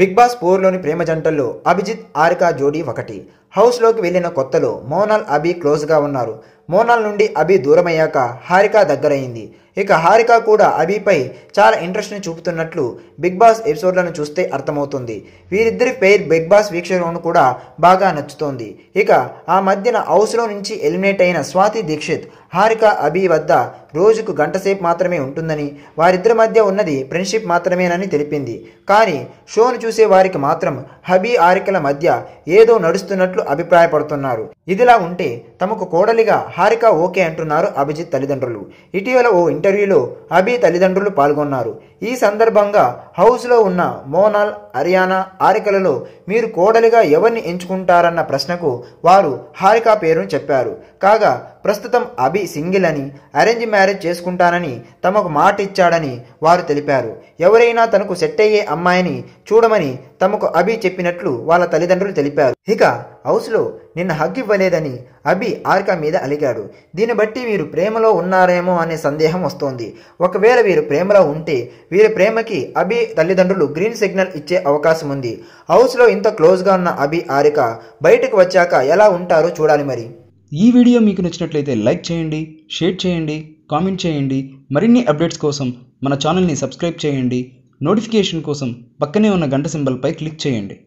big Boss ఫోర్లోని ప్రేమ జంటల్లో అభిజిత్ ఆరికా జోడీ ఒకటి హౌస్లోకి వెళ్ళిన కొత్తలో మోనాల్ అభి క్లోజ్గా ఉన్నారు మోనాల్ నుండి అభి దూరమయ్యాక హారిక దగ్గరైంది ఇక హారిక కూడా అభిపై చాలా ఇంట్రెస్ట్ని చూపుతున్నట్లు బిగ్ బాస్ ఎపిసోడ్లను చూస్తే అర్థమవుతుంది వీరిద్దరి పేరు బిగ్ బాస్ వీక్షకులను కూడా బాగా నచ్చుతోంది ఇక ఆ మధ్యన హౌస్లో నుంచి ఎలిమినేట్ అయిన స్వాతి దీక్షిత్ హారిక అభి వద్ద రోజుకు గంటసేపు మాత్రమే ఉంటుందని వారిద్దరి మధ్య ఉన్నది ఫ్రెండ్షిప్ మాత్రమేనని తెలిపింది కానీ షోను చూసే వారికి మాత్రం హబీ హారికల మధ్య ఏదో నడుస్తున్నట్లు అభిప్రాయపడుతున్నారు ఇదిలా ఉంటే తమకు కోడలిగా హారిక ఓకే అంటున్నారు అభిజిత్ తల్లిదండ్రులు ఇటీవల ఓ ఇంటర్వ్యూలో అభి తల్లిదండ్రులు పాల్గొన్నారు ఈ సందర్భంగా హౌస్లో ఉన్న మోనాల్ హర్యానా హారికలలో మీరు కోడలిగా ఎవరిని ఎంచుకుంటారన్న ప్రశ్నకు వారు హారిక పేరును చెప్పారు కాగా ప్రస్తుతం అభి సింగిల్ అని అరేంజ్ మ్యారేజ్ చేసుకుంటానని తమకు మాట ఇచ్చాడని వారు తెలిపారు ఎవరైనా తనకు సెట్ అయ్యే అమ్మాయిని చూడమని తమకు అభి చెప్పినట్లు వాళ్ళ తల్లిదండ్రులు తెలిపారు ఇక హౌస్లో నిన్న హగ్ ఇవ్వలేదని అభి ఆర్క మీద అలిగాడు దీన్ని బట్టి వీరు ప్రేమలో ఉన్నారేమో అనే సందేహం వస్తోంది ఒకవేళ వీరు ప్రేమలో ఉంటే వీరి ప్రేమకి అభి తల్లిదండ్రులు గ్రీన్ సిగ్నల్ ఇచ్చే అవకాశం ఉంది హౌస్లో ఇంత క్లోజ్గా ఉన్న అభి ఆరిక బయటకు వచ్చాక ఎలా ఉంటారో చూడాలి మరి ఈ వీడియో మీకు నచ్చినట్లయితే లైక్ చేయండి షేర్ చేయండి కామెంట్ చేయండి మరిన్ని అప్డేట్స్ కోసం మన ఛానల్ని సబ్స్క్రైబ్ చేయండి నోటిఫికేషన్ కోసం పక్కనే ఉన్న గంట సింబల్పై క్లిక్ చేయండి